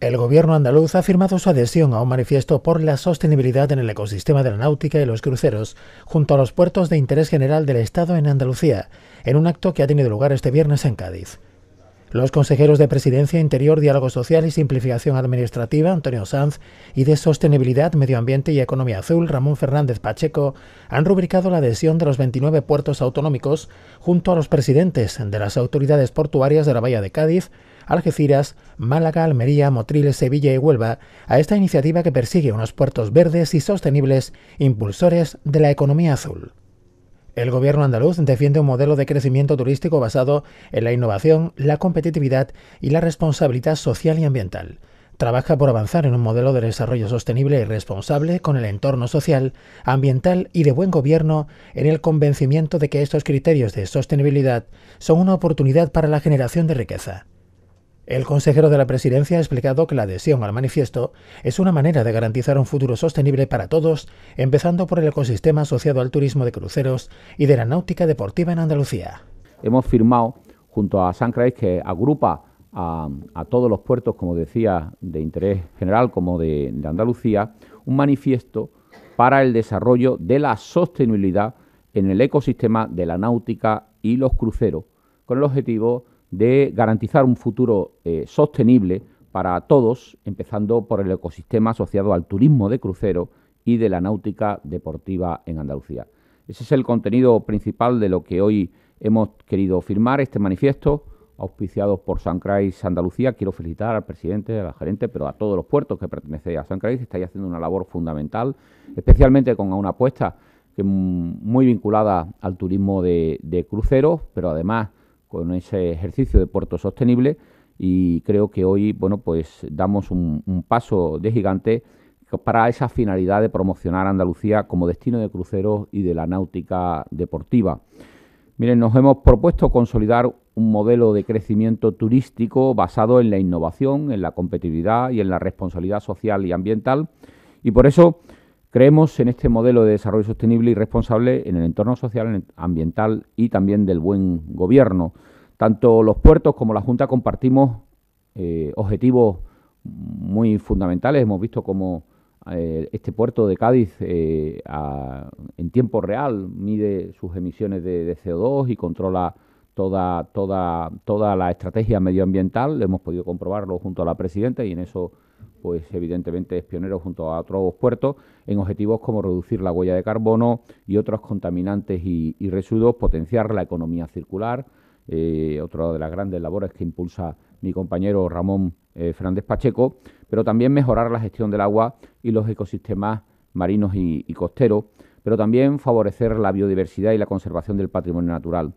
El gobierno andaluz ha firmado su adhesión a un manifiesto por la sostenibilidad en el ecosistema de la náutica y los cruceros, junto a los puertos de interés general del Estado en Andalucía, en un acto que ha tenido lugar este viernes en Cádiz. Los consejeros de Presidencia, Interior, Diálogo Social y Simplificación Administrativa, Antonio Sanz, y de Sostenibilidad, Medio Ambiente y Economía Azul, Ramón Fernández Pacheco, han rubricado la adhesión de los 29 puertos autonómicos junto a los presidentes de las autoridades portuarias de la Bahía de Cádiz, Algeciras, Málaga, Almería, Motril, Sevilla y Huelva a esta iniciativa que persigue unos puertos verdes y sostenibles, impulsores de la economía azul. El gobierno andaluz defiende un modelo de crecimiento turístico basado en la innovación, la competitividad y la responsabilidad social y ambiental trabaja por avanzar en un modelo de desarrollo sostenible y responsable con el entorno social, ambiental y de buen gobierno en el convencimiento de que estos criterios de sostenibilidad son una oportunidad para la generación de riqueza. El consejero de la presidencia ha explicado que la adhesión al manifiesto es una manera de garantizar un futuro sostenible para todos, empezando por el ecosistema asociado al turismo de cruceros y de la náutica deportiva en Andalucía. Hemos firmado junto a Sancraes, que agrupa a, todos los puertos, como decía, de interés general como de, de Andalucía, un manifiesto para el desarrollo de la sostenibilidad en el ecosistema de la náutica y los cruceros, con el objetivo de garantizar un futuro eh, sostenible para todos, empezando por el ecosistema asociado al turismo de crucero y de la náutica deportiva en Andalucía. Ese es el contenido principal de lo que hoy hemos querido firmar, este manifiesto, auspiciado por San Sancrais Andalucía. Quiero felicitar al presidente, a la gerente, pero a todos los puertos que pertenecen a San que estáis haciendo una labor fundamental, especialmente con una apuesta que muy vinculada al turismo de, de cruceros, pero además con ese ejercicio de puerto sostenible y creo que hoy, bueno, pues damos un, un paso de gigante para esa finalidad de promocionar Andalucía como destino de cruceros y de la náutica deportiva. Miren, nos hemos propuesto consolidar un modelo de crecimiento turístico basado en la innovación, en la competitividad y en la responsabilidad social y ambiental. Y por eso Creemos en este modelo de desarrollo sostenible y responsable en el entorno social, ambiental y también del buen gobierno. Tanto los puertos como la Junta compartimos eh, objetivos muy fundamentales. Hemos visto cómo eh, este puerto de Cádiz eh, en tiempo real mide sus emisiones de, CO2 y controla toda, la estrategia medioambiental. hemos podido comprobarlo junto a la presidenta y en eso pues evidentemente es pionero junto a otros puertos en objetivos como reducir la huella de carbono y otros contaminantes y, residuos, potenciar la economía circular, eh, otra de las grandes labores que impulsa mi compañero Ramón eh, Fernández Pacheco, pero también mejorar la gestión del agua y los ecosistemas marinos y, costeros, pero también favorecer la biodiversidad y la conservación del patrimonio natural.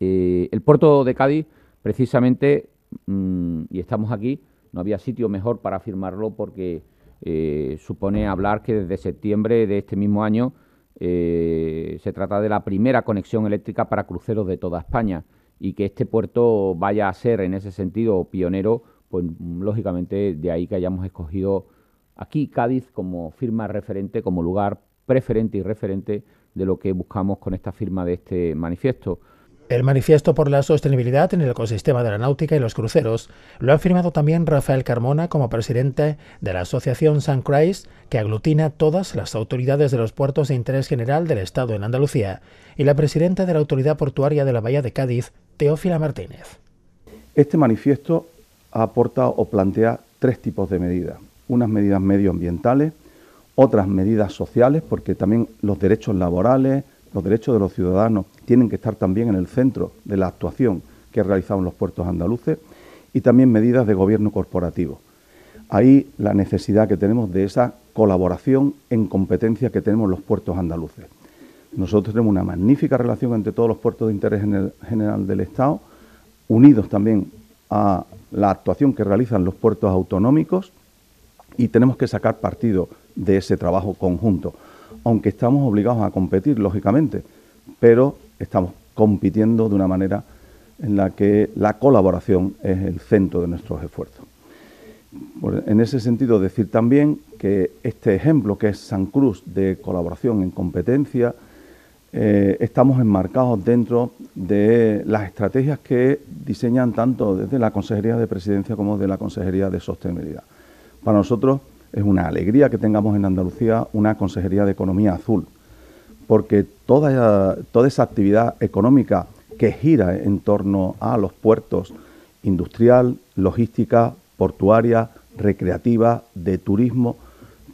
Eh, el puerto de Cádiz, precisamente, mm, y estamos aquí, no había sitio mejor para firmarlo porque eh, supone hablar que desde septiembre de este mismo año eh, se trata de la primera conexión eléctrica para cruceros de toda España y que este puerto vaya a ser en ese sentido pionero, pues lógicamente de ahí que hayamos escogido aquí Cádiz como firma referente, como lugar preferente y referente de lo que buscamos con esta firma de este manifiesto. El manifiesto por la sostenibilidad en el ecosistema de la náutica y los cruceros lo ha firmado también Rafael Carmona como presidente de la Asociación San Christ, que aglutina todas las autoridades de los puertos de interés general del Estado en Andalucía, y la presidenta de la Autoridad Portuaria de la Bahía de Cádiz, Teófila Martínez. Este manifiesto aporta o plantea tres tipos de medidas. Unas medidas medioambientales, otras medidas sociales, porque también los derechos laborales, los derechos de los ciudadanos tienen que estar también en el centro de la actuación que realizan los puertos andaluces y también medidas de gobierno corporativo. Ahí la necesidad que tenemos de esa colaboración en competencia que tenemos los puertos andaluces. Nosotros tenemos una magnífica relación entre todos los puertos de interés general del Estado, unidos también a la actuación que realizan los puertos autonómicos y tenemos que sacar partido de ese trabajo conjunto aunque estamos obligados a competir, lógicamente, pero estamos compitiendo de una manera en la que la colaboración es el centro de nuestros esfuerzos. En ese sentido, decir también que este ejemplo, que es San Cruz de colaboración en competencia, eh, estamos enmarcados dentro de las estrategias que diseñan tanto desde la Consejería de Presidencia como de la Consejería de Sostenibilidad. Para nosotros, es una alegría que tengamos en Andalucía una Consejería de Economía Azul, porque toda, esa actividad económica que gira en torno a los puertos industrial, logística, portuaria, recreativa, de turismo,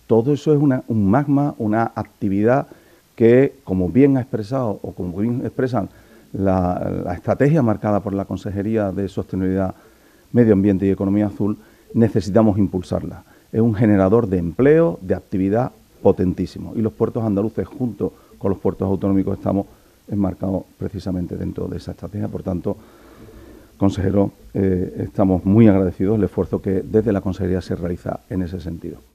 todo eso es un magma, una actividad que, como bien ha expresado o como bien expresan la, la estrategia marcada por la Consejería de Sostenibilidad, Medio Ambiente y Economía Azul, necesitamos impulsarla es un generador de empleo, de actividad potentísimo. Y los puertos andaluces, junto con los puertos autonómicos, estamos enmarcados precisamente dentro de esa estrategia. Por tanto, consejero, eh, estamos muy agradecidos del esfuerzo que desde la Consejería se realiza en ese sentido.